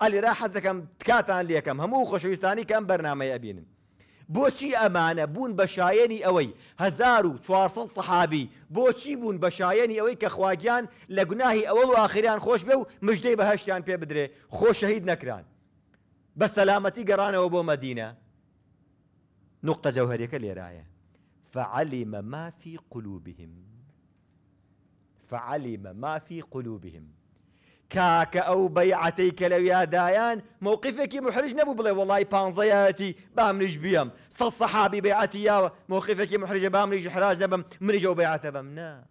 كم حەزەکەم تکاتان لێکەم هەموو خۆشەویستانی کەم بەرنمەی ئەبینن بۆچی ئەمانە بوون بەشایەنی ئەوەی 1400 سەحابی بۆچی صحابي بەشایەنی بون بشايني اوي لە گوناهی ئەوە و خوش خۆش بێ و مژدەی بدري خوش شهيد نكران بس سلامتي قرانا وبو مدينه نقطه جوهريه جەوهرەکە رايه فعلم ما في قلوبهم فعلم ما في قلوبهم كاك او بيعتيك کە دايان موقفك محرج نبو بلا والله پانزایەتی بامریش بیم صحابي بيعتي يا موقفك مووقفێکی محرجە احراج حراج نەبم او و بەیعەتە بەم نا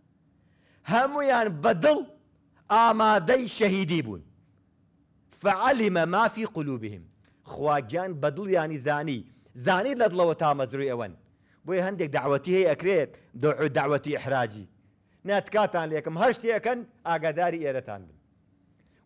بدل بەدڵ شهيدي بون فعلم ما في قلوبهم خواجان خواگیان يعني زاني زاني زانی لە دڵەوە اون بو هندك دعوتي هي هەیە دعوتي احراجي ناتكاتان ناتکاتان لێکم اكن اقداري ايرتان بن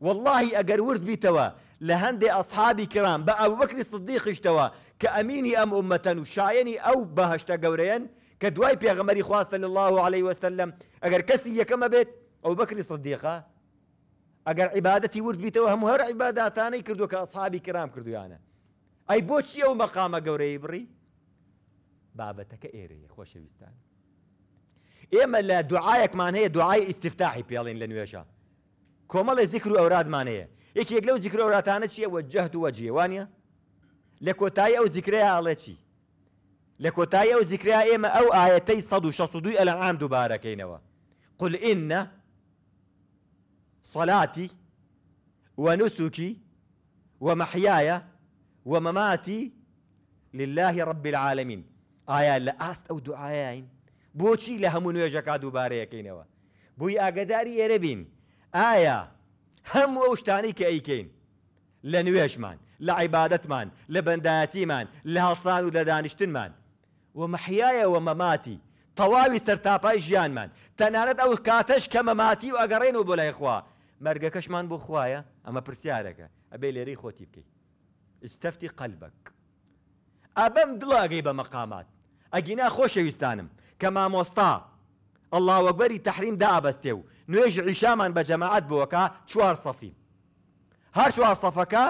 والله اجر ورد بيتوا لهندي اصحابي كرام بقى ابو بكر الصديق اشتوا كاميني ام امه وشايني او بهشتا قوريان كدواي يا غمري صلى الله عليه وسلم اجر كسي كما بيت ابو بكر الصديقه اجر عبادتي ورد بيتوا هم هر عبادات انا كردو كاصحابي كرام كردو انا يعني. اي بوتشي او مقام قوري بري بابتك ايري يا خوشي بستان اما لا دعائك معناه دعاء استفتاحي بيالين لنويشان کۆمەڵی زیکر و إيش یەکێک لەو زیکر ئەوراتانە چیە وە جەهت وە لكوتاي أو ذكرها على شيء لكوتاي أو ذكرها إما أو آيتي صدو شصدو إلى العام ئام كينوا قل إن صلاتي ونسكي ومحياي ومماتي لله رب العالمين آية لا أست أو دعايين بوشي لهم نويجك كينوا بوي أقداري يربين ئایا هەموو ئەو شتانی کە ئەیکەین لە نوێژمان لە عیباەتمان لە بەندایەتیمان لە هەڵسان و لە دانیشتنمان ومەحیایە و مەماتی تەواوی سەرتاپای ژیانمان تەنانەت ئەو کاتەش کە مەماتی و ئەگەڕێن و بۆ لای خوا مەرگەکەشمان بۆ خوایە ئەمە پرسیارەکە ئەبێ لێرەی خۆتی بکەیت استەفتی قەلبک ئەبەم دڵاگەی بە مەقامات ئەگینا خۆشەویستانم کە مامۆستا ئەللاوەکبەری تحریم دابەستێ و نوێژ عیشامان بە جەماعات بووەکە چوار سەفی هەر چوار سەفەکە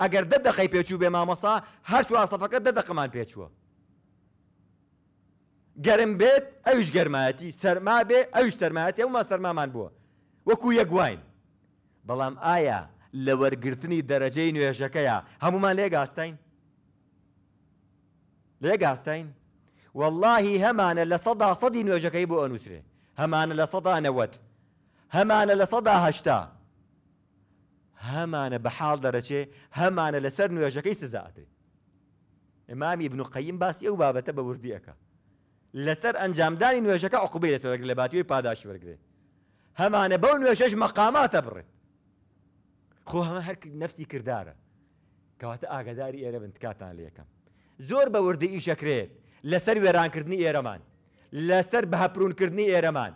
ئەگەر دە دەخی پێچوو بێ مامەسا هەر چوار سەفەکە دە دەقمان پێچووە گەرم بێت ئەوش گەرمایەتی سەرما بێ ئەوش سەرمایەتی ئەومە سەرمامان بووە وەکو یەکگوین بەڵام ئایا لە وەرگرتنی دەرەجەی نوێژەکەیە هەمومان لێگاستین لێگاستین والله همان لصدى صدي سەدی نوێژەکەی بۆ لصدى هەمانە لە لصدى هشتا هەمانە بحال درجة همان لسر بە حاڵ دەرەچێ هەمانە لەسەر نوێژەکەی سزاتێ ئمامی بن و قەیم باسی ئەو اكا بە وردیەکە لەسەر ئەنجامدانی نوێژەکە عقوبی لەسەر لە باتیوی پاداش وەرگێ هەمانە بەو نوێژەش مەقاماتە بڕێت خۆ هەمە هەر نفسی کردارە زور بوردي ئێرە بن لەسەر وێرانکردنی ئێرەمان لەسەر بەهپڕونکردنی ئێرەمان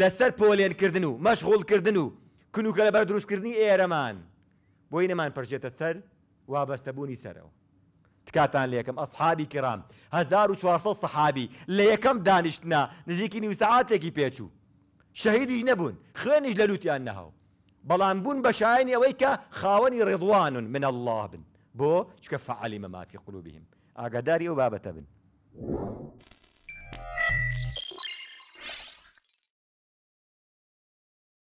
لەسەر پۆلێنکردن و مەشغڵکردن و کنوکە لەبەر دروستکردنی ئێرەمان بۆی نەمان پرژێتە سەر وابەستەبوونی سەرەوە تکاتان لە یەکەم ئەسحابی کرام 1400 سەحابی لە یەکەم دانیشتنا نزیکی نیوسعاتێکی پێچوو شەهیدیش نەبوون خوێنیش لە لووتیان نەهاو بەڵام بوون بە شایانی ئەوەی کە خاوەنی ڕێدوان من الله بن بۆ چکە فعلی مەمافی قلوبهم ئاگاداری ئەو بابەتە بن